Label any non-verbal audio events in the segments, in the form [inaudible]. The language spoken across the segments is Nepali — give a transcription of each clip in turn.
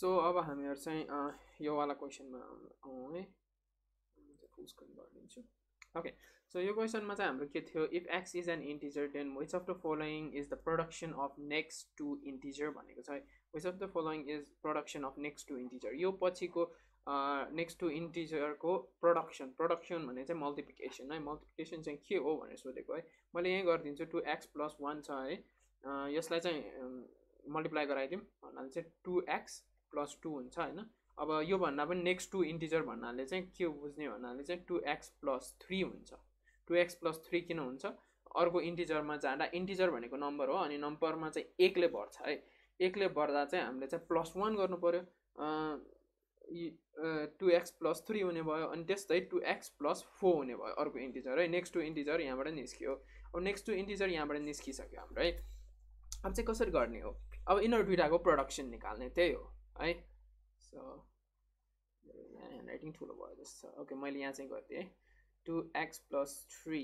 सो अब हामीहरू चाहिँ योवाला क्वेसनमा आउँ है फुल स्क्रिन गरिदिन्छु ओके सो यो क्वेसनमा चाहिँ हाम्रो के थियो if x is an integer then which of the following is the production of next two integer भनेको छ है which of the following is production of next two integer यो पछिको नेक्स्ट टु इन्टिजरको प्रडक्सन प्रडक्सन भने चाहिँ मल्टिप्लिकेसन है मल्टिप्लिकेसन चाहिँ के हो भनेर सोधेको है मैले यहीँ गरिदिन्छु टु एक्स प्लस वान छ है यसलाई चाहिँ मल्टिप्लाई गराइदिउँ भन्नाले चाहिँ टु एक्स प्लस टू हुन्छ होइन अब योभन्दा पनि नेक्स्ट टू इन्टिजर भन्नाले चाहिँ के बुझ्ने भन्नाले चाहिँ टु एक्स प्लस थ्री हुन्छ टु एक्स प्लस थ्री किन हुन्छ अर्को इन्टिजरमा जाँदा इन्टिजर भनेको नम्बर हो अनि नम्बरमा चाहिँ एकले भर्छ है एकले भर्दा चाहिँ हामीले चाहिँ प्लस वान गर्नु पऱ्यो टु एक्स प्लस थ्री हुने भयो अनि त्यस्तै टु एक्स प्लस फोर हुने भयो अर्को इन्टिजर है नेक्स्ट टु इन्टिजर यहाँबाट निस्कियो अब नेक्स्ट टु इन्टिजर यहाँबाट निस्किसक्यो हाम्रो है अब चाहिँ कसरी गर्ने हो अब यिनीहरू दुइटाको प्रडक्सन निकाल्ने त्यही हो है सो यहाँ ह्यान्डराइटिङ ठुलो भयो जस्तो छ ओके मैले यहाँ चाहिँ गर्थेँ है two x plus three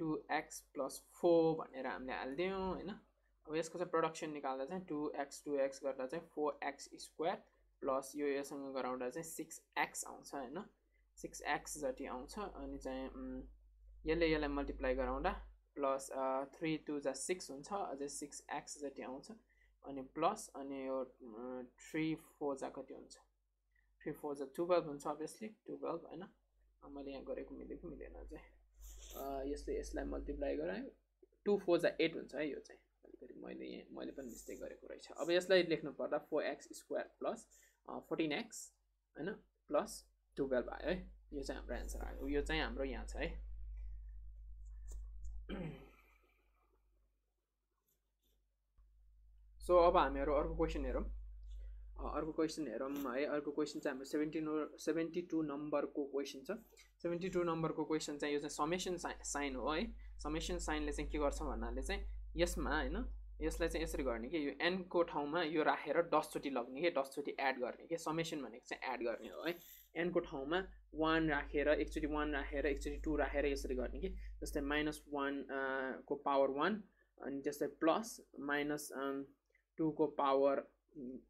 two x plus four भनेर हामीले हालिदियौँ होइन अब यसको चाहिँ प्रडक्सन निकाल्दा चाहिँ टु एक्स टु एक्स गर्दा चाहिँ फोर एक्स स्क्वायर प्लस यो योसँग गराउँदा चाहिँ सिक्स एक्स आउँछ होइन सिक्स एक्स जति आउँछ अनि चाहिँ यसले यसलाई मल्टिप्लाई गराउँदा प्लस थ्री टू जा सिक्स हुन्छ अझै सिक्स एक्स जति आउँछ अनि प्लस अनि यो थ्री फोर जा कति हुन्छ थ्री फोर जा टुवेल्भ हुन्छ अभियसली टुवेल्भ होइन मैले यहाँ गरेको मिलेको मिलेन चाहिँ यसले यसलाई मल्टिप्लाई गराएँ टु फोर जा एट हुन्छ है यो चाहिँ अलिकति मैले यहाँ मैले पनि मिस्टेक गरेको रहेछ अब यसलाई लेख्नु पर्दा four x square plus fourteen x होइन प्लस टुवेल्भ आयो है यो चाहिँ हाम्रो एन्सर आयो यो चाहिँ हाम्रो यहाँ छ है सो अब हामीहरू अर्को क्वेसन हेरौँ अर्को क्वेसन हेरौँ है अर्को क्वेसन चाहिँ हाम्रो सेभेन्टी नो सेभेन्टी टू नम्बरको क्वेसन छ सेभेन्टी टू नम्बरको क्वेसन चाहिँ यो चाहिँ समेसन साइन हो है समेसन साइनले चाहिँ के गर्छ भन्नाले चाहिँ यसमा होइन यसलाई चाहिँ यसरी गर्ने कि यो एनको ठाउँमा यो राखेर दसचोटि लग्ने कि दसचोटि एड गर्ने कि समेसन भनेको चाहिँ एड गर्ने हो है एनको ठाउँमा वान राखेर एकचोटि वान राखेर एकचोटि टू राखेर यसरी गर्ने कि जस्तै माइनस वानको पावर वान अनि जस्तै प्लस माइनस टूको पावर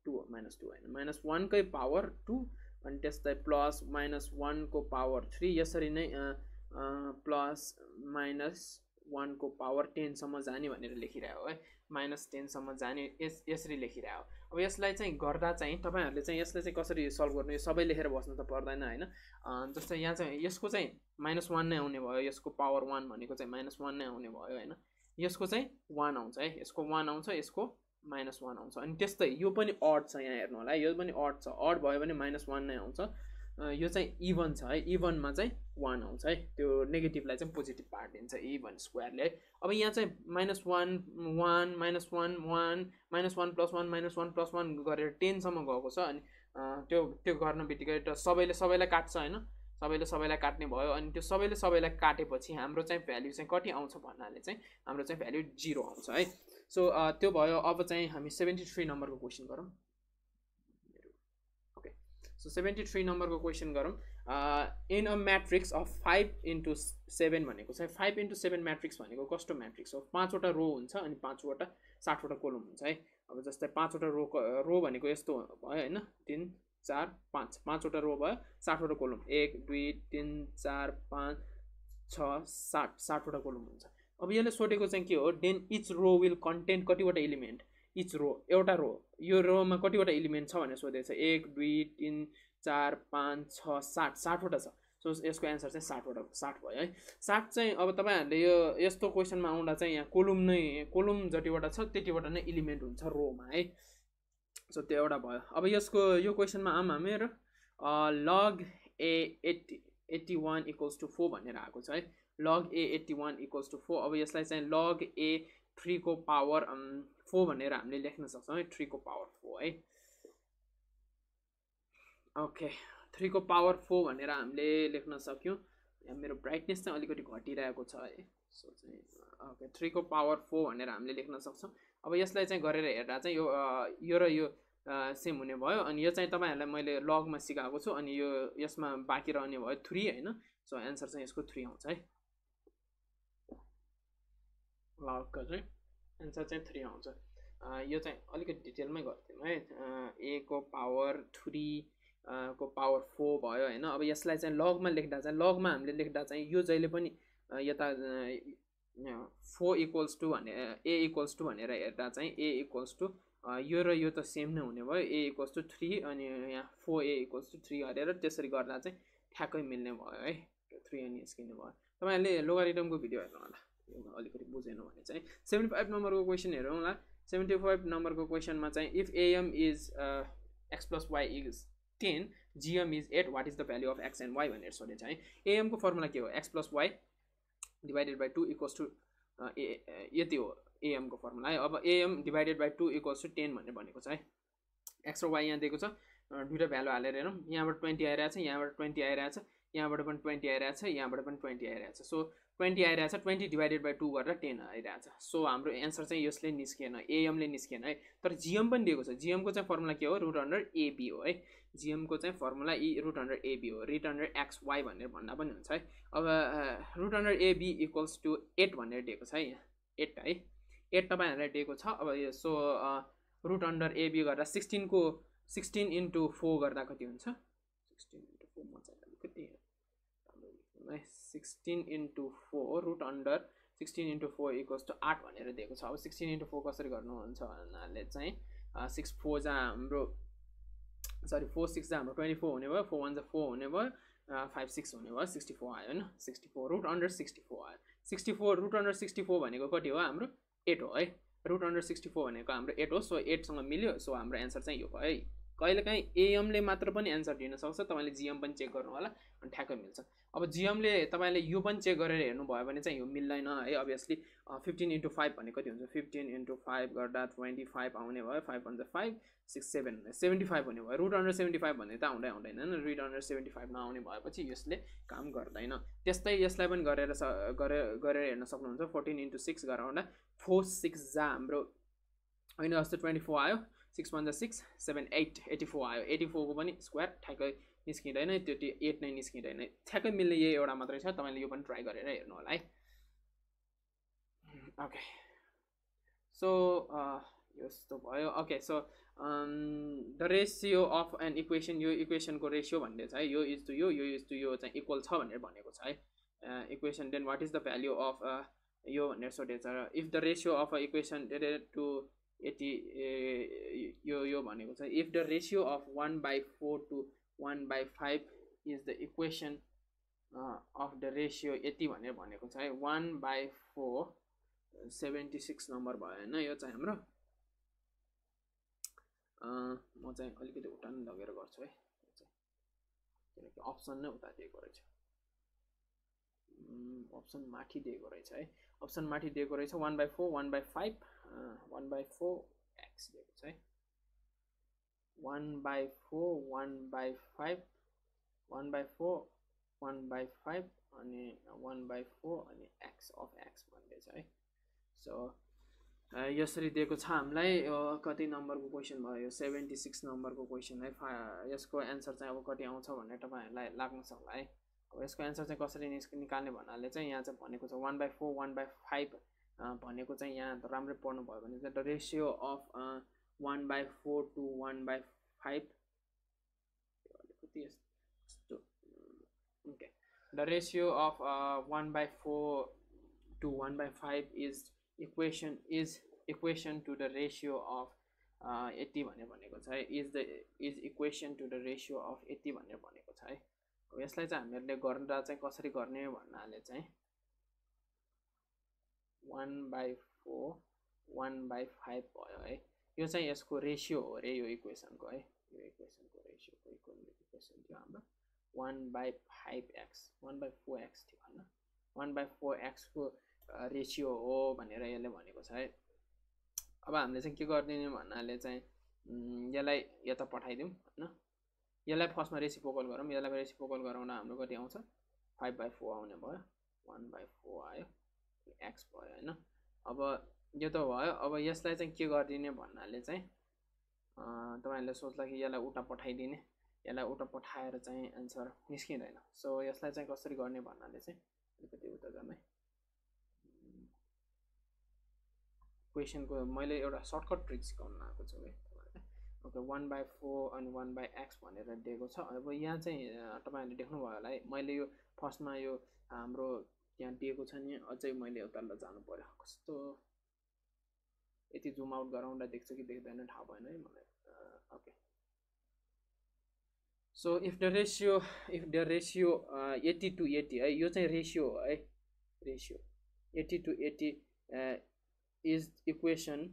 टू माइनस टू होइन माइनस वानकै पावर टू अनि त्यस्तै प्लस माइनस वानको पावर थ्री यसरी नै प्लस माइनस वानको पावर टेनसम्म जाने भनेर लेखिरहेको है माइनस टेनसम्म जाने यस यसरी लेखिरहेको अब यसलाई चाहिँ गर्दा चाहिँ तपाईँहरूले चाहिँ यसलाई चाहिँ कसरी सल्भ गर्नु यो सबै लेखेर बस्नु त पर्दैन होइन जस्तै यहाँ चाहिँ यसको चाहिँ माइनस वान नै आउने भयो यसको पावर वान भनेको चाहिँ माइनस वान नै आउने भयो होइन यसको चाहिँ वान आउँछ है यसको वान आउँछ यसको माइनस वान आउँछ अनि त्यस्तै यो पनि अड छ यहाँ हेर्नु होला है यो पनि अड छ अड भयो भने माइनस वान नै आउँछ यो चाहिँ इभन छ है इभनमा चाहिँ वान आउँछ है त्यो नेगेटिभलाई चाहिँ पोजिटिभ पार्ट दिन्छ इभन स्क्वायरले है अब यहाँ चाहिँ minus one one minus one one minus one plus one minus one plus one गरेर टेनसम्म गएको छ अनि त्यो त्यो गर्न बित्तिकै सबैले सबैलाई काट्छ होइन सबैले सबैलाई काट्ने भयो अनि त्यो सबैले सबैलाई काटेपछि हाम्रो चाहिँ भ्याल्यु चाहिँ कति आउँछ भन्नाले चाहिँ हाम्रो चाहिँ भ्याल्यु जिरो आउँछ है सो uh, त्यो भयो अब चाहिँ हामी सेभेन्टी थ्री नम्बरको क्वेसन गरौँ ओके सो सेभेन्टी थ्री नम्बरको क्वेसन गरौँ in a matrix of five into seven भनेको चाहिँ फाइभ इन्टु सेभेन म्याट्रिक्स भनेको कस्तो म्याट्रिक्स हो पाँचवटा रो हुन्छ अनि पाँचवटा साठवटा कोलम हुन्छ है अब जस्तै पाँचवटा रो रो भनेको यस्तो भयो होइन तिन चार पाँच पाँचवटा रो भयो साठवटा कोलम एक दुई तिन चार पाँच छ साठ साठवटा कोलम हुन्छ अब यसले सोधेको चाहिँ के हो then each row will content कतिवटा इलिमेन्ट इच रो एउटा रो यो रोमा कतिवटा इलिमेन्ट छ भनेर सोधेको छ एक दुई तिन चार पाँच छ साठ साठवटा छ सो यसको एन्सर चाहिँ साठवटा साठ भयो है साठ चाहिँ अब तपाईँहरूले यो यस्तो क्वेसनमा आउँदा चाहिँ यहाँ कोलुम नै कोलुम जतिवटा छ त्यतिवटा नै इलिमेन्ट हुन्छ रोमा है सो त्यो एउटा भयो अब यसको यो क्वेसनमा आम हामी log a eighty eighty one equals to four भनेर आएको छ है log a eighty one equals to four अब यसलाई चाहिँ लग ए थ्रीको पावर फोर भनेर हामीले लेख्न सक्छौँ है थ्रीको पावर फोर है ओके थ्रीको पावर फोर भनेर हामीले लेख्न सक्यौँ मेरो ब्राइटनेस चाहिँ अलिकति घटिरहेको छ है सो चाहिँ ओके थ्रीको पावर फोर भनेर हामीले लेख्न सक्छौँ अब यसलाई चाहिँ गरेर हेर्दा चाहिँ यो यो र यो सेम हुने भयो अनि यो चाहिँ तपाईँहरूलाई मैले लगमा सिकाएको छु अनि यो यसमा बाँकी रहने भयो थ्री होइन सो एन्सर चाहिँ यसको थ्री आउँछ है लाभका चाहिँ एन्सर चाहिँ थ्री आउँछ यो चाहिँ अलिकति डिटेलमै गर्थ्यौँ है ए को पावर थ्री को पावर फोर भयो होइन अब यसलाई चाहिँ लगमा लेख्दा चाहिँ लगमा हामीले लेख्दा चाहिँ यो जहिले पनि यता फोर इक्वल्स टू भने ए इक्वल्स टू भनेर हेर्दा चाहिँ ए इक्वल्स टू यो र यो त सेम नै हुने भयो ए इक्वल्स टू थ्री अनि यहाँ four a equals two three गरेर त्यसरी गर्दा चाहिँ ठ्याक्कै मिल्ने भयो है थ्री अनि निस्किने भयो तपाईँहरूले लोगारिटमको भिडियो हेर्नु होला अलिकति बुझेन भने चाहिँ सेभेन्टी फाइभ नम्बरको क्वेसन हेरौँ ल सेभेन्टी फाइभ नम्बरको क्वेसनमा चाहिँ if AM is x plus y is ten GM is eight what is the value of x and y भनेर सोधेको छ है एएमको फर्मुला के हो x plus y divided by two equals to a यति हो एएमको फर्मुला है अब AM divided by two equals to ten भनेर भनेको छ है एक्स र वाई यहाँ दिएको छ uh, दुइटा भ्यालु हालेर हेरौँ यहाँबाट ट्वेन्टी आइरहेछ यहाँबाट ट्वेन्टी आइरहेछ यहाँबाट पनि ट्वेन्टी आइरहेछ यहाँबाट पनि ट्वेन्टी आइरहेछ सो ट्वेन्टी आइरहेछ ट्वेन्टी डिभाइडेड बाई टू गरेर टेन आइरहेछ सो हाम्रो एन्सर चाहिँ यसले निस्केन एएमले निस्केन है तर जिएम पनि दिएको छ जिएमको चाहिँ फर्मुला के हो रुट अन्डर एबी हो है जिएमको चाहिँ फर्मुला इ रुट अन्डर एबी हो रिट अन्डर एक्स वाई भनेर भन्दा पनि हुन्छ है अब root under AB equals to eight भनेर दिएको छ है यहाँ एट है एट तपाईँहरूलाई दिएको छ अब यो सो रुट अन्डर एबी गरेर सिक्सटिनको सिक्सटिन इन्टु फोर गर्दा कति हुन्छ सिक्सटिन इन्टु फोर मजा sixteen into four root under sixteen into four equals to आठ भनेर दिएको छ अब सिक्सटिन इन्टु फोर कसरी गर्नुहुन्छ भन्नाले चाहिँ सिक्स फोर जहाँ हाम्रो सरी फोर सिक्स जहाँ हाम्रो ट्वेन्टी फोर हुने भयो फोर वान जहाँ फोर हुने भयो फाइभ सिक्स हुने भयो सिक्सटी फोर आयो होइन sixty four root under sixty four आयो sixty four root under sixty four भनेको कति हो हाम्रो एट हो है रुट अन्डर सिक्सटी फोर भनेको हाम्रो एट हो सो एटसँग मिल्यो सो हाम्रो एन्सर चाहिँ यो भयो है कहिलेकाहीँ एएमले मात्र पनि एन्सर दिनसक्छ तपाईँले जिएम पनि चेक गर्नु होला अनि ठ्याक्कै मिल्छ अब जिएमले तपाईँले यो पनि चेक गरेर हेर्नुभयो भने चाहिँ यो मिल्दैन है अभियसली फिफ्टिन इन्टु फाइभ भने कति हुन्छ फिफ्टिन इन्टु फाइभ गर्दा ट्वेन्टी फाइभ आउने भयो five hundred five six seven seventy five हुने भयो रुट हन्ड्रेड सेभेन्टी फाइभ भन्ने त आउँदै आउँदैन रुट हन्ड्रेड सेभेन्टी फाइभ नआउने भएपछि यसले काम गर्दैन त्यस्तै यसलाई पनि गरेर स गरेर गरेर हेर्न सक्नुहुन्छ फोर्टिन इन्टु सिक्स गराउँदा फोर सिक्स जा हाम्रो होइन जस्तो ट्वेन्टी फोर आयो सिक्स वान जा six seven eight eighty four आयो एट्टी फोरको पनि स्क्वायर ठ्याक्कै निस्किँदैन त्यो एट नै निस्किँदैन ठ्याक्कै मिल्ने यही एउटा मात्रै छ तपाईँले यो पनि ट्राई गरेर हेर्नु होला है ओके सो यस्तो भयो okay so the ratio of an equation यो इक्वेसनको रेसियो भन्ने छ है यो इज टु यो यो इज टु यो चाहिँ इक्वल छ भनेर भनेको छ है equation then what is the value of यो भनेर सोधेको छ if the ratio of a equation to यति यो यो भनेको छ if the ratio of one by four to one by five is the equation of the ratio यति भनेर भनेको छ है one by four seventy six number भयो होइन यो चाहिँ हाम्रो uh, म चाहिँ अलिकति उता नै लगेर गर्छु है किनकि अप्सन नै उता दिएको रहेछ अप्सन माथि दिएको रहेछ है अप्सन माथि दिएको रहेछ one by four one by five one by four x दिएको छ है one by four one by five one by four one by five अनि वान बाई फोर अनि एक्स अफ एक्स भन्दैछ है सो यसरी दिएको छ हामीलाई कति नम्बरको क्वेसन भयो यो सेभेन्टी सिक्स नम्बरको क्वेसन है फा यसको एन्सर चाहिँ अब कति आउँछ भनेर तपाईँहरूलाई लाग्न सक्ला है अब यसको एन्सर चाहिँ कसरी निस्क निकाल्ने भन्नाले चाहिँ यहाँ चाहिँ भनेको छ one by four one by five भनेको चाहिँ यहाँ राम्रै पढ्नुभयो भने चाहिँ the ratio of one by four to one by five अलिकति यस्तो okay the ratio of one by four to one by five is equation is equation to the ratio of यति भनेर भनेको छ है is the is equation to the ratio of यति भनेर भनेको छ है यसलाई चाहिँ हामीहरूले गर्दा चाहिँ कसरी गर्ने भन्नाले चाहिँ one by four one by five भयो है यो चाहिँ यसको रेसियो हो अरे यो इक्वेसनको है यो इक्वेसनको रेसियोको इकोनोमिक इक्वेसन थियो हाम्रो one by five x one by four x थियो होइन वान बाई फोर एक्सको रेसियो हो भनेर यसले भनेको छ है अब हामीले चाहिँ के गरिदिने भन्नाले चाहिँ यसलाई यता पठाइदिउँ होइन यसलाई फर्स्टमा रेसिपोकल गरौँ यसलाई रेसिपोकल गराउँदा हाम्रो कति आउँछ फाइभ बाई फोर आउने भयो वान बाई फोर आयो एक्स भयो होइन अब यो त भयो अब यसलाई चाहिँ के गरिदिने भन्नाले चाहिँ तपाईँहरूले सोच्ला कि यसलाई उता पठाइदिने यसलाई उता पठाएर चाहिँ एन्सर निस्किँदैन सो यसलाई चाहिँ कसरी गर्ने भन्नाले चाहिँ अलिकति उता जाने क्वेसनको मैले एउटा सर्टकट ट्रिक सिकाउनु आएको छु है ओके वान बाई फोर अनि वान बाई एक्स भनेर दिएको छ अब यहाँ चाहिँ तपाईँहरूले देख्नुभयो होला है मैले यो फर्स्टमा यो हाम्रो त्यहाँ दिएको छ नि अझै मैले उताल्दा जानु पऱ्यो कस्तो यति जुम आउट गराउँदा देख्छ कि देख्दैन थाहा भएन है मलाई okay so if the ratio if the ratio eighty to eighty है यो चाहिँ रेसियो हो है ratio eighty to eighty is equation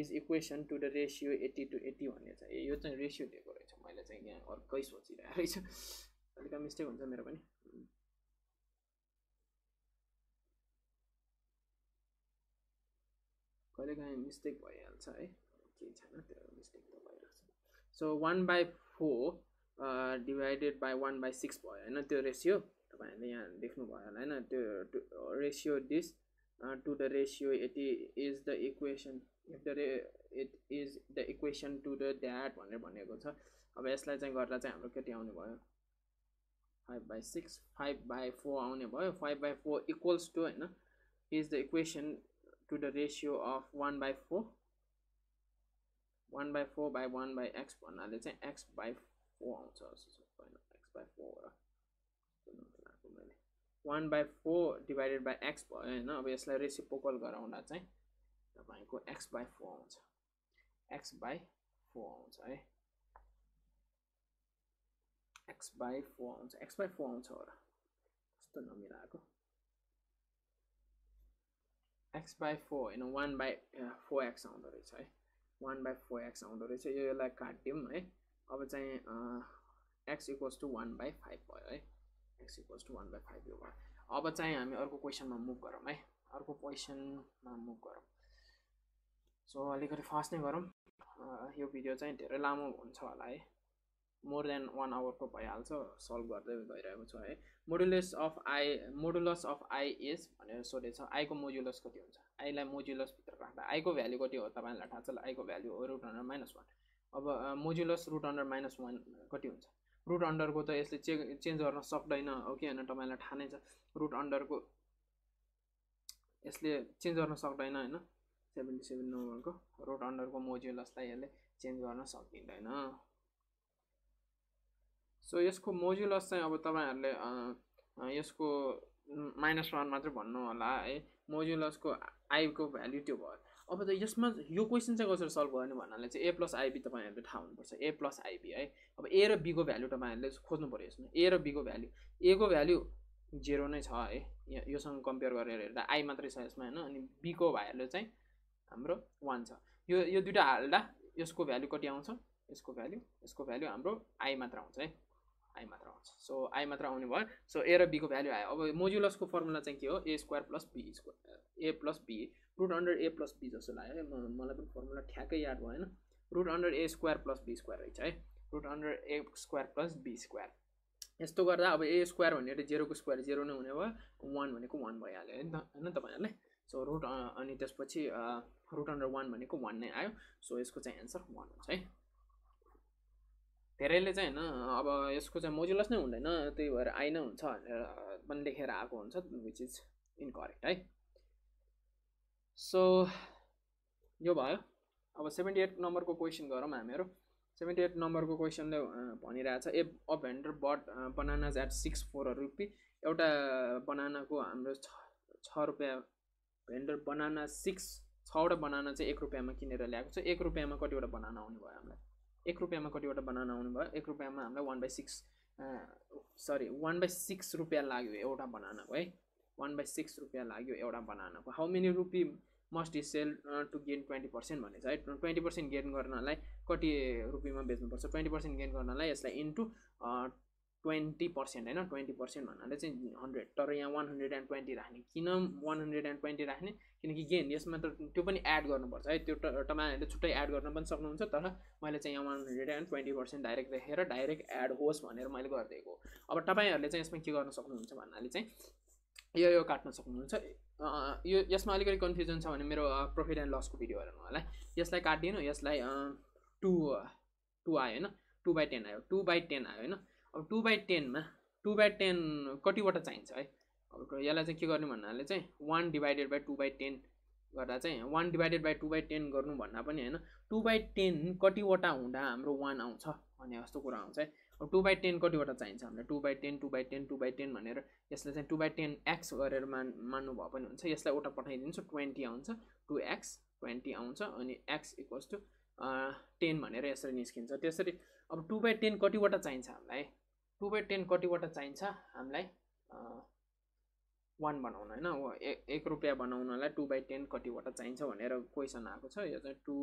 is equation to the ratio eighty to eighty भन्ने छ यो चाहिँ रेसियो दिएको रहेछ मैले चाहिँ यहाँ अर्कै सोचिरहेको रहेछ अलिक मिस्टेक हुन्छ मेरो पनि कहिलेकाहीँ मिस्टेक भइहाल्छ है केही छैन त्यो मिस्टेक त भइरहेछ so one by four divided by one by six भयो होइन त्यो रेसियो तपाईँहरूले यहाँ देख्नुभयो होला होइन त्यो ratio this to the ratio यति is the equation if the रे it is the equation to the that भनेर भनेको छ अब यसलाई चाहिँ गर्दा चाहिँ हाम्रो केटी आउने भयो five by six five by four आउने भयो five by four equals to होइन is the equation to the ratio of one by four one by four by one by x भन्नाले चाहिँ एक्स बाई फोर आउँछ एक्स बाई फोर हो मैले one by four divided by x भयो होइन अब यसलाई रेसिपोकल गराउँदा चाहिँ तपाईँको एक्स बाई फोर आउँछ एक्स बाई फोर आउँछ है एक्स बाई फोर आउँछ एक्स बाई फोर आउँछ हो र कस्तो नमिलाएको एक्स बाई फोर होइन वान बाई फोर एक्स आउँदो रहेछ है वान बाई फोर एक्स आउँदो रहेछ यो यसलाई काट्यौँ है अब चाहिँ x equals to one by five भयो है x equals to one by five यो भयो अब चाहिँ हामी अर्को क्वेसनमा मुभ गरौँ है अर्को क्वेसनमा मुभ गरौँ सो अलिकति फास्ट नै गरौँ यो भिडियो चाहिँ धेरै लामो हुन्छ होला है मोर देन वान आवरको भइहाल्छ सल्भ गर्दै भइरहेको छ है modulus of i modulus of i is भनेर सोधेछ आईको मोडुलस कति हुन्छ आईलाई भित्र राख्दा आईको भ्याल्यु कति हो तपाईँलाई थाहा छ आईको भ्याल्यु हो रुट अन्डर माइनस वान अब modulus root under minus one कति हुन्छ रुट अन्डरको त यसले चे चेन्ज गर्न सक्दैन हो कि होइन तपाईँलाई थाहा नै छ रुट अन्डरको यसले चेन्ज गर्न सक्दैन होइन सेभेन्टी सेभेन नम्बरको रुट अन्डरको मोडुलसलाई यसले चेन्ज गर्न सकिँदैन सो यसको मोजुलस चाहिँ अब तपाईँहरूले यसको माइनस वान मात्रै भन्नु होला है मोजुलसको आईको भ्याल्यु त्यो भयो अब त यसमा यो क्वेसन चाहिँ कसरी सल्भ गर्ने भन्नाले चाहिँ ए प्लस आइबी तपाईँहरूले थाहा हुनुपर्छ ए प्लस आइबी है अब ए र बीको भ्याल्यु तपाईँहरूले खोज्नु पऱ्यो यसमा ए र बीको भ्याल्यु एको भ्याल्यु जेरो नै छ है योसँग कम्पेयर गरेर हेर्दा आई मात्रै छ यसमा होइन अनि बीको भ्याल्यु चाहिँ हाम्रो वान छ यो यो दुइटा हाल्दा यसको भ्याल्यु कति आउँछ यसको भ्याल्यु यसको भ्याल्यु हाम्रो आई मात्र आउँछ है आई मात्र आउँछ सो आई मात्र आउने भयो सो ए र बीको भ्याल्यु आयो अब मोजुलसको फर्मुला चाहिँ के हो a square plus b square a plus b root under a plus b जस्तो लाग्यो है मलाई पनि फर्मुला ठ्याक्कै याद भएन root under a square plus b square रहेछ है root under a square plus b square यस्तो गर्दा अब ए स्क्वायर भनेर जेरोको स्क्वायर जेरो नै हुने भयो वान भनेको वान भइहाल्यो है त होइन तपाईँहरूलाई सो रुट अनि त्यसपछि रुट अन्डर वान भनेको वान नै आयो सो यसको चाहिँ एन्सर वान हुन्छ है धेरैले चाहिँ होइन अब यसको चाहिँ मोजुलस नै हुँदैन त्यही भएर आइ हुन्छ भनेर पनि लेखेर आएको हुन्छ विच इज इनकरेक्ट है सो यो भयो अब सेभेन्टी एट नम्बरको क्वेसन गरौँ हामीहरू सेभेन्टी एट नम्बरको क्वेसनले भनिरहेछ a uh vendor bought bananas at six for rupee एउटा बनानाको हाम्रो छ छ रुपियाँ भेन्डर बनाना सिक्स छवटा बनाना चाहिँ एक रुपियाँमा किनेर ल्याएको छ एक रुपियाँमा कतिवटा बनाना आउने भयो हामीलाई एक रुपियाँमा कतिवटा बनाना आउनुभयो एक रुपियाँमा हामीलाई one by six sorry one by six रुपियाँ लाग्यो एउटा बनानाको है वान बाई सिक्स रुपियाँ लाग्यो एउटा बनानाको how many rupee must is sell to gain twenty percent भनेको छ है ट्वेन्टी पर्सेन्ट गेन गर्नलाई कति रुपियाँमा बेच्नुपर्छ ट्वेन्टी पर्सेन्ट गेन गर्नलाई यसलाई इन्टु ट्वेन्टी पर्सेन्ट होइन ट्वेन्टी पर्सेन्ट भन्नाले चाहिँ हन्ड्रेड तर यहाँ वान हन्ड्रेड एन्ड ट्वेन्टी राख्ने किन वान हन्ड्रेड एन्ड ट्वेन्टी राख्ने किनकि गेन यसमा त त्यो पनि एड गर्नुपर्छ है त्यो तपाईँहरूले छुट्टै एड गर्न पनि सक्नुहुन्छ तर मैले चाहिँ यहाँ one hundred and twenty percent direct लेखेर डाइरेक्ट एड होस् भनेर मैले गरिदिएको अब तपाईँहरूले चाहिँ यसमा के गर्न सक्नुहुन्छ भन्नाले चाहिँ यो यो काट्न सक्नुहुन्छ यो यसमा अलिकति कन्फ्युजन छ भने मेरो प्रफिट एन्ड लसको भिडियो हेर्नु होला यसलाई काटिदिनु यसलाई टु टु आयो होइन टु बाई टेन आयो टु बाई टेन आयो होइन अब टु बाई टेनमा टु बाई टेन कतिवटा चाहिन्छ है अब यसलाई चाहिँ के गर्ने भन्नाले चाहिँ one divided by two by ten गर्दा चाहिँ one divided by two by ten गर्नु भन्दा पनि होइन टू बाई टेन कतिवटा हुँदा हाम्रो वान आउँछ भन्ने जस्तो कुरा आउँछ है अब टू बाई टेन कतिवटा चाहिन्छ हामीलाई two by ten two by ten two by ten भनेर यसलाई चाहिँ टू बाई टेन एक्स गरेर मान्नु भए पनि हुन्छ यसलाई एउटा पठाइदिन्छु ट्वेन्टी आउँछ टु एक्स ट्वेन्टी आउँछ अनि एक्स इक्वल्स टु टेन भनेर यसरी निस्किन्छ त्यसरी अब टू बाई टेन कतिवटा चाहिन्छ हामीलाई टु बाई टेन कतिवटा चाहिन्छ हामीलाई वान बनाउन होइन एक रुपियाँ बनाउनलाई टु बाई टेन कतिवटा चाहिन्छ भनेर क्वेसन आएको छ यो चाहिँ two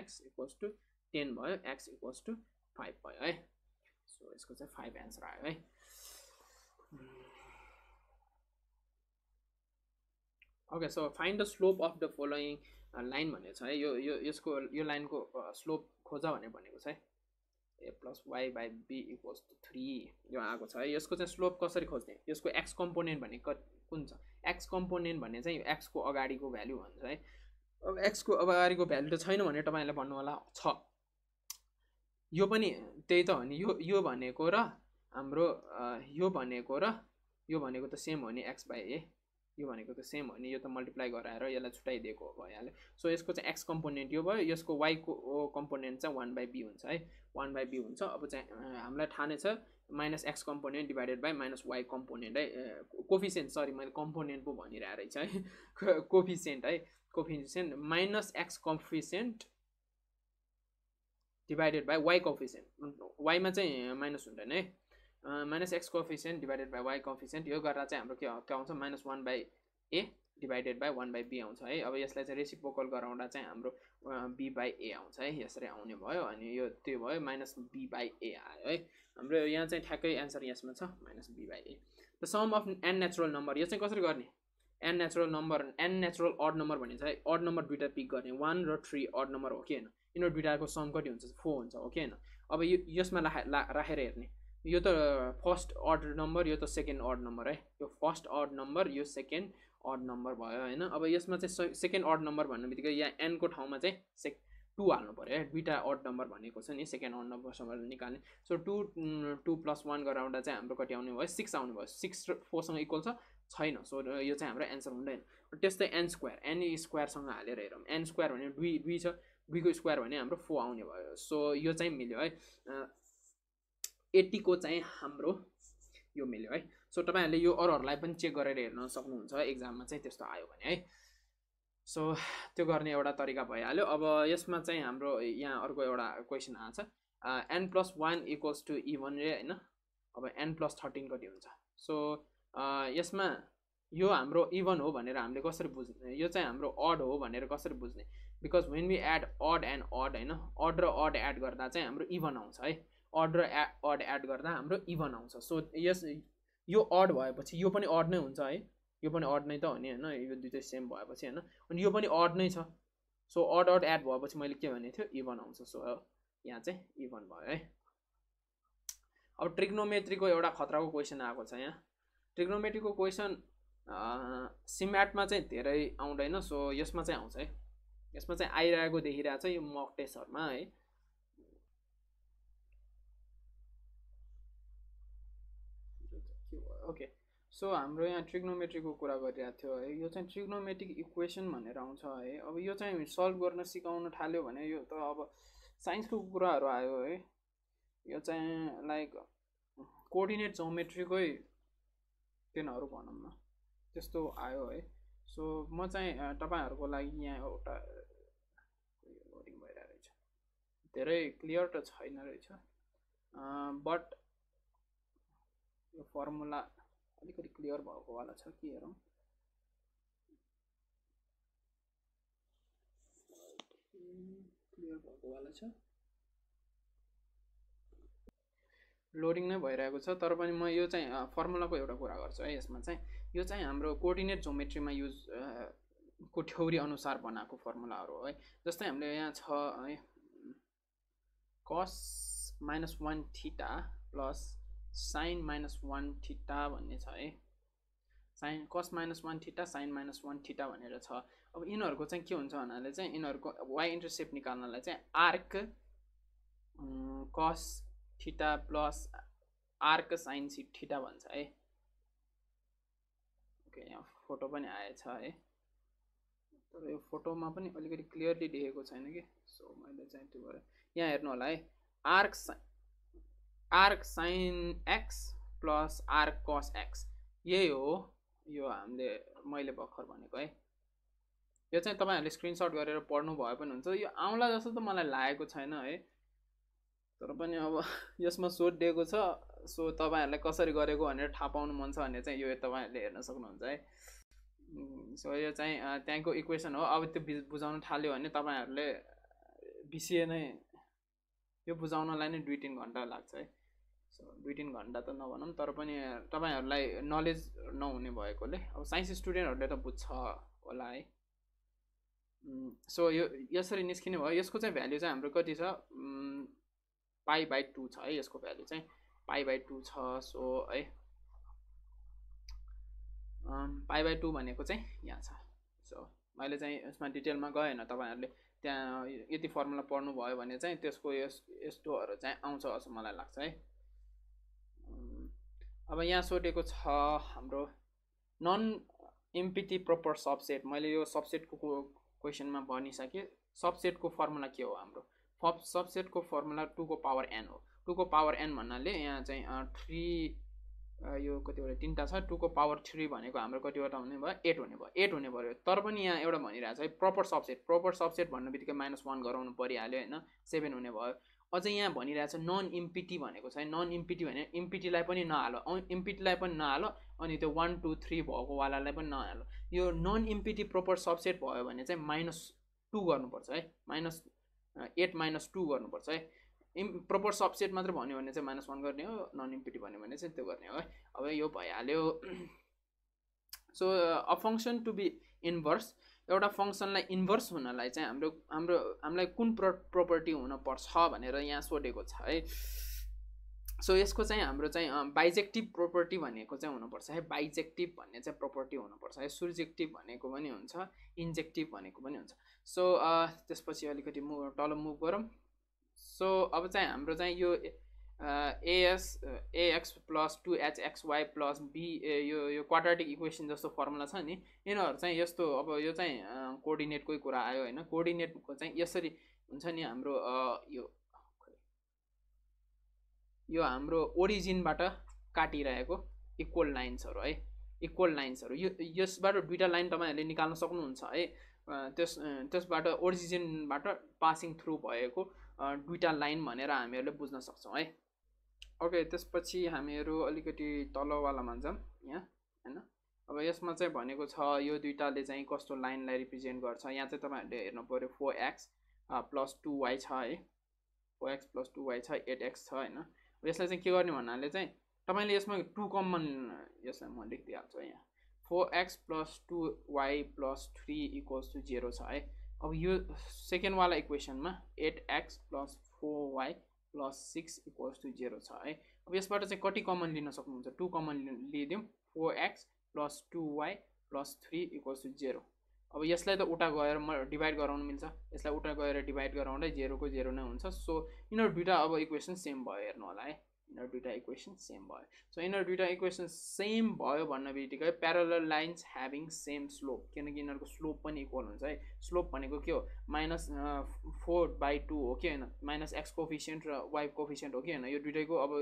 x equals to ten भयो एक्स इक्वल्स टु फाइभ भयो है सो यसको चाहिँ फाइभ एन्सर आयो है okay so find the slope of the following line भनेको छ है यो यो यसको यो लाइनको स्लोप खोज भनेर भनेको छ है a plus y by b equals to three यो आएको छ है यसको चाहिँ स्लोप कसरी खोज्ने यसको एक्स कम्पोनेन्ट भने क कुन छ एक्स कम्पोनेन्ट भन्ने चाहिँ एक्सको अगाडिको भ्याल्यु भन्छ है अब एक्सको अगाडिको भ्याल्यु त छैन भने तपाईँले भन्नु होला छ यो पनि त्यही त हो नि यो यो भनेको र हाम्रो यो भनेको र यो भनेको त सेम हो नि एक्स बाई ए यो भनेको त सेम हो नि यो त मल्टिप्लाई गराएर यसलाई छुट्याइदिएको हो भइहाल्यो सो यसको चाहिँ एक्स कम्पोनेन्ट यो भयो यसको वाइको कम्पोनेन्ट चाहिँ वान बाई बी हुन्छ है वान बाई बी हुन्छ अब चाहिँ हामीलाई थाहा नै छ minus x component divided by minus y component है कोफिसियन्ट सरी मैले कम्पोनेन्ट पो भनिरहेको रहेछ है कोफिसियन्ट [laughs] है coefficient minus x coefficient divided by y coefficient वाइमा चाहिँ माइनस हुँदैन है minus x coefficient divided by y coefficient यो गर्दा चाहिँ हाम्रो के के आउँछ minus one by a divided by one by b आउँछ है अब यसलाई चाहिँ रेसिपोकल गराउँदा चाहिँ हाम्रो बी बाई ए आउँछ है यसरी आउने भयो अनि यो त्यो भयो माइनस बी बाई ए आयो है हाम्रो यहाँ चाहिँ ठ्याक्कै एन्सर यसमा छ minus b by a the sum of n natural number यो चाहिँ कसरी गर्ने n natural number n natural odd number भनिन्छ है अड नम्बर दुइटा पिक गर्ने वान र थ्री अड नम्बर हो कि होइन यिनीहरू दुइटाको सम कति हुन्छ फोर हुन्छ हो कि होइन अब यो यसमा राखेर हेर्ने यो त फर्स्ट अड नम्बर यो त सेकेन्ड अर्ड नम्बर है यो फर्स्ट अर्ड नम्बर यो सेकेन्ड अर्ड नम्बर भयो होइन अब यसमा चाहिँ सेकेन्ड अर्ड नम्बर भन्ने बित्तिकै यहाँ एनको ठाउँमा चाहिँ सेक टू हाल्नु पऱ्यो है दुईवटा अर्ड नम्बर भनेको छ नि सेकेन्ड अड नम्बरसँग निकाल्ने so two two plus one गरेर आउँदा चाहिँ हाम्रो कति आउने भयो सिक्स आउने भयो सिक्स र फोरसँग इक्वल छ छैन सो यो चाहिँ हाम्रो एन्सर हुँदैन त्यस्तै एन स्क्वायर एन स्क्वायरसँग हालेर हेरौँ एन स्क्वायर भने दुई दुई छ दुईको स्क्वायर भने हाम्रो फोर आउने भयो सो यो चाहिँ मिल्यो है एटीको चाहिँ हाम्रो यो मिल्यो है सो तपाईँहरूले यो अरूहरूलाई पनि चेक गरेर हेर्न सक्नुहुन्छ एक्जाममा चाहिँ त्यस्तो आयो भने है सो त्यो गर्ने एउटा तरिका भइहाल्यो अब यसमा चाहिँ हाम्रो यहाँ अर्को एउटा क्वेसन आएको छ n plus one equals to even रे होइन अब एन प्लस थर्टिन कति हुन्छ सो यसमा यो हाम्रो इभन e हो भनेर हामीले कसरी बुझ्ने यो चाहिँ हाम्रो अड हो भनेर कसरी बुझ्ने because when we add odd and odd होइन अड र अड एड गर्दा चाहिँ हाम्रो इभन e आउँछ है अड र ए अड एड गर्दा हाम्रो इभन आउँछ सो यस यो अड भएपछि यो पनि अड नै हुन्छ है यो पनि अड नै त हो नि होइन यो दुइटै सेम भएपछि होइन अनि यो पनि अड नै छ सो अड अड एड भएपछि मैले के भनेको थियो इभन आउँछ सो यहाँ चाहिँ इभन भयो है अब ट्रिग्नोमेट्रीको एउटा खतराको क्वेसन आएको छ यहाँ ट्रिग्नोमेट्रीको क्वेसन सिम्याटमा चाहिँ धेरै आउँदैन सो यसमा चाहिँ आउँछ है यसमा चाहिँ आइरहेको देखिरहेको छ यो मक टेस्टहरूमा है ओके सो हाम्रो यहाँ ट्रिग्नोमेट्रीको कुरा गरिरहेको थियो है यो चाहिँ ट्रिग्नोमेट्रिक इक्वेसन भनेर आउँछ है अब यो चाहिँ सल्भ गर्न सिकाउन थाल्यो भने यो त अब साइन्सको कुराहरू आयो है यो चाहिँ लाइक कोअर्डिनेट जोमेट्रीकै पेनहरू भनौँ न त्यस्तो आयो है सो म चाहिँ तपाईँहरूको लागि यहाँ एउटा लोडिङ भइरहेको रहेछ धेरै क्लियर त छैन रहेछ बट यो फर्मुला अलिकति क्लियर भएकोवाला छ कि हेरौँ क्लियर भएकोवाला छ लोडिङ नै भइरहेको छ तर पनि म यो चाहिँ फर्मुलाको एउटा कुरा गर्छु है यसमा चाहिँ यो चाहिँ हाम्रो कोर्डिनेट जोमेट्रीमा युज को थ्योरी अनुसार बनाएको फर्मुलाहरू हो है जस्तै हामीले यहाँ छ है cos minus one theta plus sine minus one theta भन्ने छ है sine cos minus one theta sine minus one theta भनेर छ अब यिनीहरूको चाहिँ के हुन्छ भन्नाले चाहिँ यिनीहरूको वाइ इन्टरसेप्ट निकाल्नलाई चाहिँ arc cos theta plus arc sine सि ठिटा भन्छ है ओके यहाँ फोटो पनि आएछ है तर यो फोटोमा पनि अलिकति क्लियरली देखेको छैन कि सो मैले चाहिँ त्यो भएर यहाँ हेर्नु होला है arc sine arc sine x plus arc cos x यही हो यो हामीले मैले भर्खर भनेको है यो चाहिँ तपाईँहरूले स्क्रिनसट गरेर पढ्नु भए पनि हुन्छ यो आउँला जस्तो त मलाई लागेको छैन है तर पनि अब यसमा सोधिदिएको छ सो तपाईँहरूलाई कसरी गरेको भनेर थाहा पाउनु मन छ भने चाहिँ यो तपाईँहरूले हेर्न सक्नुहुन्छ है सो यो चाहिँ त्यहाँको इक्वेसन हो अब त्यो बुझाउन थाल्यो भने तपाईँहरूले बिसिए नै यो बुझाउनलाई नै दुई तिन घन्टा लाग्छ है सो दुई तिन घन्टा त नभनौँ तर पनि तपाईँहरूलाई नलेज नहुने भएकोले अब साइन्स स्टुडेन्टहरूले त बुझ्छ होला है सो यो यसरी निस्किने भयो यसको चाहिँ भ्याल्यु चाहिँ हाम्रो कति छ पाई बाई टू छ है यसको भ्याल्यु चाहिँ पाई बाई टू छ सो है पाई बाई टू भनेको चाहिँ यहाँ छ सो मैले चाहिँ यसमा डिटेलमा गएन तपाईँहरूले त्यहाँ यति फर्मुला पढ्नुभयो भने चाहिँ त्यसको यस यस्तोहरू चाहिँ आउँछ जस्तो मलाई लाग्छ है अब यहाँ सोधेको छ हाम्रो नन एमपिटी प्रपर सबसेट मैले यो सबसेटको क्वेसनमा भनिसकेँ सबसेटको फर्मुला के हो हाम्रो फप सबसेटको फर्मुला टुको पावर एन हो टुको पावर एन भन्नाले यहाँ चाहिँ थ्री यो कतिवटा तिनवटा छ टूको पावर थ्री भनेको हाम्रो कतिवटा हुने भयो एट हुने भयो एट हुने पऱ्यो तर पनि यहाँ एउटा भनिरहेको छ प्रपर सबसेट प्रपर सबसेट भन्ने बित्तिकै माइनस वान गराउनु परिहाल्यो होइन सेभेन हुने भयो अझै यहाँ भनिरहेछ नन इम्पिटी भनेको छ है नन इम्पिटी भने इम्पिटीलाई पनि नहालो इम्पिटीलाई पनि नहालो अनि त्यो वान टू थ्री भएको वालालाई पनि नहालो यो नन इम्पिटी प्रोपर सबसेट भयो भने चाहिँ माइनस टू गर्नुपर्छ है माइनस एट माइनस टू गर्नुपर्छ है इम् प्रोपर सबसेट मात्र भन्यो भने चाहिँ माइनस वान गर्ने हो नन इम्पिटी भन्यो भने चाहिँ त्यो गर्ने हो है अब यो भइहाल्यो so [clears throat] a function to be inverse एउटा फङ्सनलाई इन्भर्स हुनलाई चाहिँ हाम्रो हाम्रो हामीलाई कुन प्र प्रपर्टी हुनपर्छ भनेर यहाँ सोधेको छ है सो यसको चाहिँ हाम्रो चाहिँ बाइजेक्टिभ प्रोपर्टी भनेको चाहिँ हुनुपर्छ है बाइजेक्टिभ भन्ने चाहिँ प्रपर्टी हुनुपर्छ है सुर्जेक्टिभ भनेको पनि हुन्छ इन्जेक्टिभ भनेको पनि हुन्छ सो त्यसपछि अलिकति मु तल मुभ गरौँ सो अब चाहिँ हाम्रो चाहिँ यो एएस a x plus two h x y plus b यो यो क्वाड्रेटिक इक्वेसन जस्तो फर्मुला छ नि यिनीहरू चाहिँ यस्तो अब यो चाहिँ कोअर्डिनेटकै कुरा आयो होइन कोअर्डिनेटको चाहिँ यसरी हुन्छ नि हाम्रो यो यो हाम्रो ओरिजिनबाट काटिरहेको इक्वल लाइन्सहरू है इक्वल लाइन्सहरू यो यसबाट दुइटा लाइन तपाईँहरूले निकाल्न सक्नुहुन्छ है त्यस त्यसबाट ओरिजिनबाट पासिङ थ्रु भएको दुइटा लाइन भनेर हामीहरूले बुझ्न सक्छौँ है ओके त्यसपछि हामीहरू अलिकति तलवालामा जाउँ यहाँ होइन अब यसमा चाहिँ भनेको छ यो दुइटाले चाहिँ कस्तो लाइनलाई रिप्रेजेन्ट गर्छ यहाँ चाहिँ तपाईँहरूले हेर्नु पऱ्यो four x plus two y छ है four x plus two y छ एट एक्स छ होइन यसलाई चाहिँ के गर्ने भन्नाले चाहिँ तपाईँले यसमा टु कमन यसलाई म लेखिदिइहाल्छु यहाँ four x plus two y plus three equals to zero छ है अब यो सेकेन्डवाला इक्वेसनमा eight x plus four y plus six equals to zero छ है अब यसबाट चाहिँ कति कमन लिन सक्नुहुन्छ टु कमन लिइदिउँ four x plus two y plus three equals to zero अब यसलाई त उटा गएर म डिभाइड गराउनु मिल्छ यसलाई उटा गएर डिभाइड गराउँदै जेरोको जेरो नै हुन्छ सो यिनीहरू दुइटा अब इक्वेसन सेम भयो हेर्नु होला है यिनीहरू दुइटा इक्वेसन सेम भयो सो यिनीहरू दुइटा इक्वेसन सेम भयो भन्ने बित्तिकै parallel lines having same slope किनकि यिनीहरूको स्लोप पनि इक्वल हुन्छ है स्लोप भनेको के हो माइनस फोर बाई टू हो कि होइन माइनस एक्स कोफिसियन्ट र वाइ कोफिसियन्ट हो कि होइन यो दुइटैको अब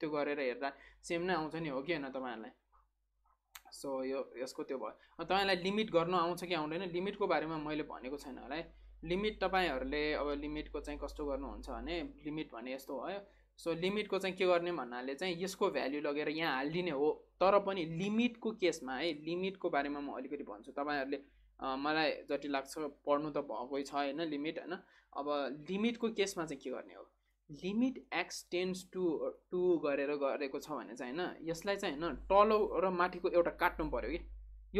त्यो गरेर हेर्दा सेम नै आउँछ नि हो कि होइन तपाईँहरूलाई सो यो यसको त्यो भयो तपाईँलाई लिमिट गर्नु आउँछ कि आउँदैन लिमिटको बारेमा मैले भनेको छैन होला है लिमिट तपाईँहरूले अब लिमिटको चाहिँ कस्तो गर्नुहुन्छ भने लिमिट भने यस्तो भयो सो लिमिटको चाहिँ के गर्ने भन्नाले चाहिँ यसको भ्याल्यु लगेर यहाँ हालिदिने हो तर पनि लिमिटको केसमा है लिमिटको बारेमा म अलिकति भन्छु तपाईँहरूले मलाई जति लाग्छ पढ्नु त भएकै छ होइन लिमिट होइन अब लिमिटको केसमा चाहिँ के गर्ने हो limit x tends to two गरेर गरेको छ भने चाहिँ होइन यसलाई चाहिँ होइन तलो र माथिको एउटा काट्नु पऱ्यो कि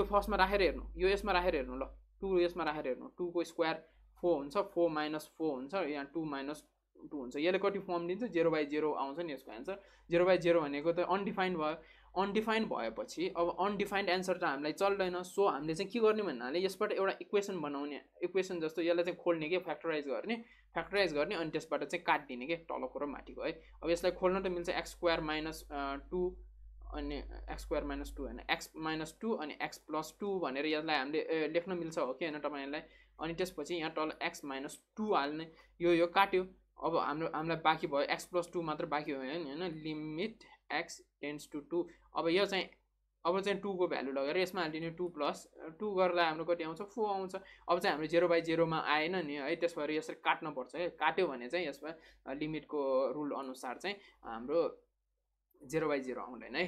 यो फर्स्टमा राखेर हेर्नु यो यसमा राखेर हेर्नु ल टु यसमा राखेर हेर्नु टुको स्क्वायर फोर हुन्छ फोर माइनस फोर हुन्छ यहाँ टु माइनस टू हुन्छ यसले कति फर्म दिन्छ जेरो बाई जेरो आउँछ नि यसको एन्सर जेरो बाई जेरो भनेको त अनडिफाइन्ड भयो अनडिफाइन्ड भएपछि अब अनडिफाइन्ड एन्सर त हामीलाई चल्दैन सो हामीले चाहिँ के गर्ने भन्नाले यसबाट एउटा इक्वेसन बनाउने इक्वेसन जस्तो यसलाई चाहिँ खोल्ने के फ्याक्टराइज गर्ने फ्याक्टराइज गर्ने अनि त्यसबाट चाहिँ काटिदिने के तलको र माथिको है अब यसलाई खोल्न त मिल्छ एक्स स्क्वायर माइनस टू अनि एक्स स्क्वायर माइनस टू होइन एक्स माइनस टू अनि एक्स प्लस टू भनेर यसलाई हामीले लेख्न मिल्छ हो कि होइन तपाईँहरूलाई अनि त्यसपछि यहाँ तल एक्स माइनस टू हाल्ने यो यो काट्यो अब हाम्रो हामीलाई बाँकी भयो एक्स प्लस टू मात्र बाँकी भयो नि होइन limit x tends to two अब यो चाहिँ अब चाहिँ टूको भ्यालु लगेर यसमा हालिदिने टू प्लस टू गर्दा हाम्रो कति आउँछ फोर आउँछ अब चाहिँ हाम्रो जेरो बाई जेरोमा आएन नि है भएर यसरी काट्नुपर्छ है काट्यो भने चाहिँ यसमा लिमिटको रुल अनुसार चाहिँ हाम्रो जेरो बाई जेरो आउँदैन है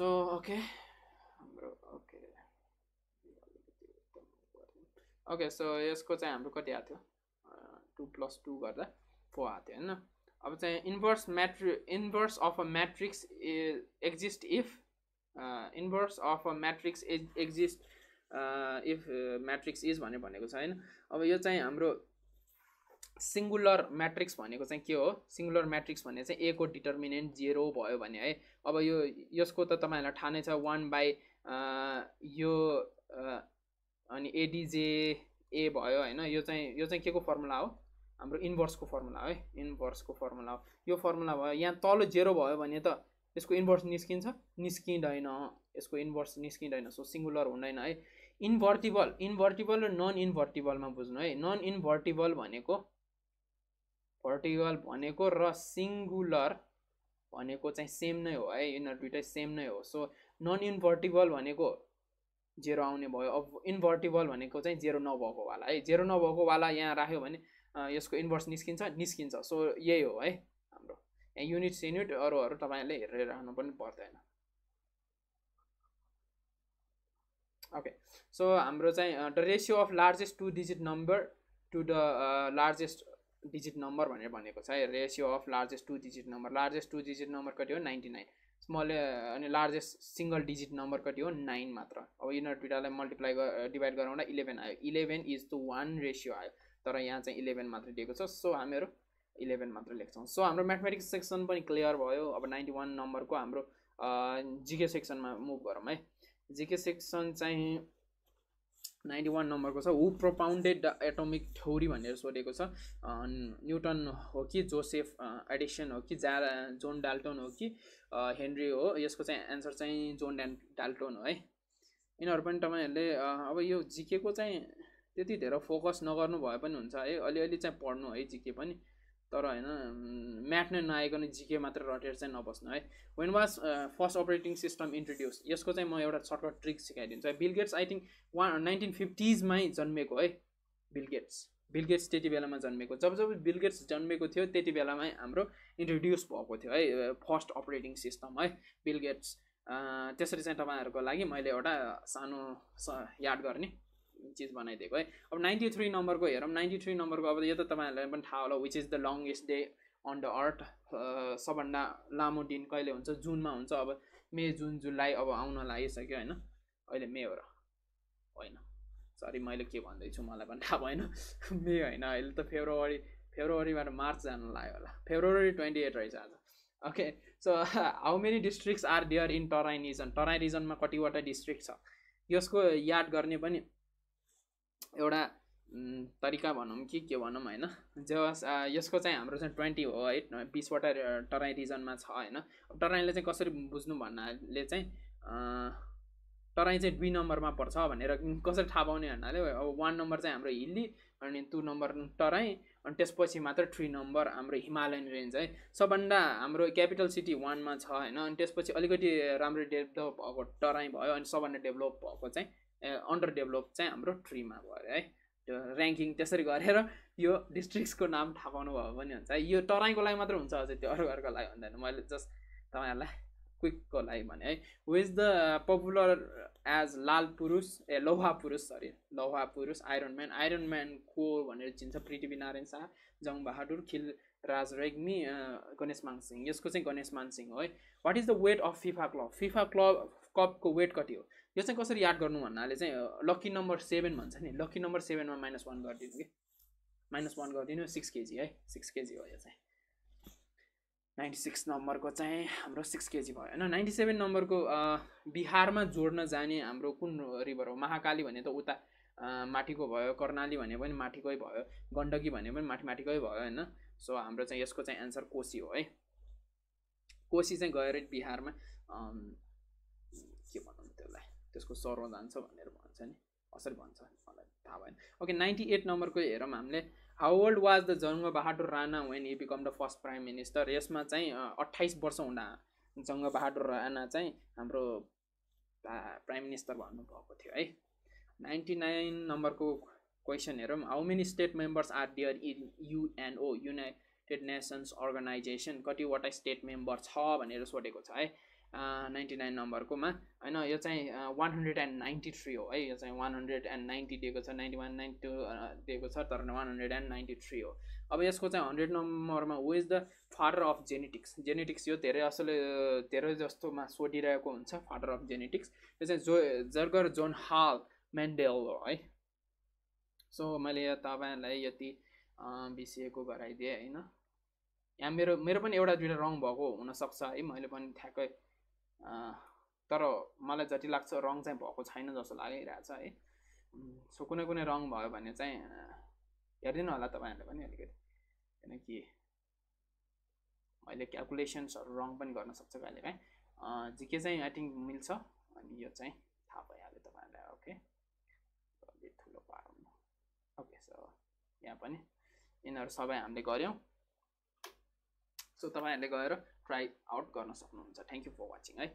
सो ओके हाम्रो ओके ओके सो यसको चाहिँ हाम्रो कति आएको थियो टु प्लस टू गर्दा फोर आएको थियो होइन अब चाहिँ inverse matrix inverse of a matrix exist if inverse of a matrix exist if matrix is भनेर भनेको छ होइन अब यो चाहिँ हाम्रो सिङ्गुलर म्याट्रिक्स भनेको चाहिँ के हो सिङ्गुलर म्याट्रिक्स भने चाहिँ ए को डिटर्मिनेन्ट जेरो भयो भने है अब यो यसको त तपाईँहरूलाई नै छ वान बाई यो अनि एडिजे ए भयो होइन यो चाहिँ यो चाहिँ के को फर्मुला हो हाम्रो इन्भर्सको फर्मुला है इन्भर्सको फर्मुला हो यो फर्मुला भयो यहाँ तल जेरो भयो भने त यसको इन्भर्स निस्किन्छ निस्किँदैन यसको इन्भर्स निस्किँदैन सो सिङ्गुलर हुँदैन है इन्भर्टिबल इन्भर्टिबल र नन इन्भर्टिबलमा बुझ्नु है नन इन्भर्टिबल भनेको भर्टिबल भनेको र सिङ्गुलर भनेको चाहिँ सेम नै हो है यिनीहरू दुइटै सेम नै हो सो नन इन्भर्टिबल भनेको जेरो आउने भयो अब इन्भर्टिबल भनेको चाहिँ जेरो नभएकोवाला है जेरो नभएकोवाला यहाँ राख्यो भने यसको इन्भर्स निस्किन्छ निस्किन्छ सो यही हो है हाम्रो यहाँ युनिट सिनिट अरूहरू तपाईँले हेरेर राख्नु पनि पर्दैन ओके सो हाम्रो चाहिँ the ratio of largest two digit number to the largest digit number भनेर भनेको छ है ratio of largest two digit number largest two digit number कति हो नाइन्टी नाइन स्मल अनि लार्जेस्ट सिङ्गल डिजिट नम्बर कति हो नाइन मात्र अब यिनीहरू दुइटालाई मल्टिप्लाई डिभाइड गराउँदा इलेभेन आयो eleven is the one ratio आयो तर यहाँ चाहिँ इलेभेन मात्र दिएको छ सो हामीहरू इलेभेन मात्र लेख्छौँ सो हाम्रो म्याथमेटिक्स सेक्सन पनि क्लियर भयो अब नाइन्टी वान नम्बरको हाम्रो जिके सेक्सनमा मुभ गरौँ है जिके सेक्सन चाहिँ नाइन्टी वान नम्बरको छ हु प्रोपाउन्डेड एटोमिक थ्योरी भनेर सोधेको छ न्युटन हो कि जोसेफ एडिसन हो कि जा जोन डाल्टन हो कि हेनरी हो यसको चाहिँ एन्सर चाहिँ जोन डाल्टन हो है यिनीहरू पनि तपाईँहरूले अब यो जिकेको चाहिँ त्यति धेरै फोकस नगर्नु भए पनि हुन्छ है अलिअलि चाहिँ पढ्नु है जिके पनि तर होइन म्याट नै नआएको नै जिके मात्र रटेर चाहिँ नबस्नु है when was first operating system introduce यसको चाहिँ म एउटा सर्टकट ट्रिक सिकाइदिन्छु है Bill Gates I think one nineteen फिफ्टिजमै जन्मेको है बिल गेट्स बिल गेट्स त्यति बेलामा जन्मेको जब जब बिल गेट्स जन्मेको थियो त्यति बेलामै हाम्रो इन्ट्रोड्युस भएको थियो है फर्स्ट अपरेटिङ सिस्टम है बिल गेट्स त्यसरी चाहिँ तपाईँहरूको लागि मैले एउटा सानो याद गर्ने चिज बनाइदिएको है अब नाइन्टी थ्री नम्बरको हेरौँ नाइन्टी थ्री नम्बरको अब यो त तपाईँहरूलाई पनि थाहा होला which is the longest day on the earth सबभन्दा लामो दिन कहिले हुन्छ जुनमा हुन्छ अब मे जुन जुलाई अब आउन लागिसक्यो होइन अहिले मे हो र होइन सरी मैले के भन्दैछु मलाई पनि थाहा भएन [laughs] मे होइन अहिले त फेब्रुअरी फेब्रुअरीबाट मार्च जानु लाग्यो होला फेब्रुअरी ट्वेन्टी एट रहेछ आज okay so how many districts are there in Terai region Terai रिजनमा कतिवटा डिस्ट्रिक्ट छ यसको याद गर्ने पनि एउटा तरिका भनौँ कि के भनौँ होइन जस यसको चाहिँ हाम्रो चाहिँ ट्वेन्टी हो है बिसवटा तराई रिजनमा छ होइन तराईले चाहिँ कसरी बुझ्नु भन्नाले चाहिँ तराई चाहिँ दुई नम्बरमा पर्छ भनेर कसरी थाहा पाउने भन्नाले अब वान नम्बर चाहिँ हाम्रो हिल्ली अनि टू नम्बर तराई अनि त्यसपछि मात्र थ्री नम्बर हाम्रो हिमालयन रेन्ज है सबभन्दा हाम्रो क्यापिटल सिटी वानमा छ होइन अनि त्यसपछि अलिकति राम्रो डेभलप भएको तराई भयो अनि सबभन्दा डेभलप भएको चाहिँ अन्डर डेभलप चाहिँ हाम्रो ट्रीमा भयो है त्यो ऱ्याङ्किङ त्यसरी गरेर यो डिस्ट्रिक्ट्सको नाम थाहा पाउनु भयो भने हुन्छ है यो तराईको लागि मात्र हुन्छ अझै त्यो अरू अर्को लागि हुँदैन मैले जस्ट तपाईँहरूलाई क्विकको लागि भने है who is the popular as लाल पुरुष ए लौहा पुरुष सरी लौहा पुरुष आइरन म्यान आइरन म्यान को भनेर चिन्छ पृथ्वीनारायण शाह जङ बहादुर खिल राज रेग्मी मान सिंह यसको चाहिँ मान सिंह हो है what is the weight of FIFA club FIFA club कपको वेट कति हो यो चाहिँ कसरी याद गर्नु भन्नाले चाहिँ लक्की नम्बर सेभेन भन्छ नि लक्की नम्बर सेभेनमा माइनस वान गरिदिनु कि माइनस वान गरिदिनु सिक्स केजी है सिक्स केजी हो यो चाहिँ नाइन्टी सिक्स नम्बरको चाहिँ हाम्रो सिक्स केजी भयो होइन नाइन्टी सेभेन नम्बरको बिहारमा जोड्न जाने हाम्रो कुन रिभर हो महाकाली भने त उता माटीको भयो कर्णाली भने पनि माटीकै भयो गण्डकी भने पनि माटी माटीकै भयो होइन सो हाम्रो चाहिँ यसको चाहिँ एन्सर कोसी हो है कोसी चाहिँ गएर बिहारमा त्यसको सरो जान्छ भनेर भन्छ नि असर भन्छ मलाई थाहा भएन ओके नाइन्टी एट नम्बरको हेरौँ हामीले how old was the Jang Bahadur Rana when he become the first prime minister यसमा चाहिँ अट्ठाइस वर्ष हुँदा जङ्गबहादुर राणा चाहिँ हाम्रो प्राइम मिनिस्टर भन्नुभएको थियो है नाइन्टी नाइन नम्बरको क्वेसन हेरौँ how many state members are there in UNO United Nations Organization कतिवटा स्टेट मेम्बर छ भनेर सोधेको छ है नाइन्टी नाइन नम्बरकोमा होइन यो चाहिँ one hundred and ninety three हो है यो चाहिँ वान हन्ड्रेड एन्ड नाइन्टी दिएको छ नाइन्टी वान नाइन्टी टू दिएको छ तर one hundred and ninety three हो अब यसको चाहिँ हन्ड्रेड नम्बरमा who is the father of genetics genetics यो धेरै असल धेरै जस्तोमा सोधिरहेको हुन्छ फादर अफ जेनेटिक्स यो चाहिँ जो जर्गर जोन हाल मेन्डेल हो है सो मैले तपाईँहरूलाई यति बिसिएको गराइदिएँ होइन यहाँ मेरो मेरो पनि एउटा दुइटा रङ भएको हुनसक्छ है मैले पनि ठ्याक्कै तर मलाई जति लाग्छ रङ चाहिँ भएको छैन जस्तो लागिरहेछ है सो कुनै कुनै रङ भयो भने चाहिँ हेरिदिनु होला तपाईँहरूले पनि अलिकति किनकि मैले क्यालकुलेसन्सहरू रङ पनि गर्न सक्छ कहिले काहीँ जिके चाहिँ आई थिङ्क मिल्छ अनि यो चाहिँ थाहा भइहाल्यो तपाईँहरूलाई ओके अलिक ठुलो पारौँ ओके सो यहाँ पनि यिनीहरू सबै हामीले गऱ्यौँ सो तपाईँहरूले गएर ट्राई आउट गर्न सक्नुहुन्छ थ्याङ्क यू फर वाचिङ है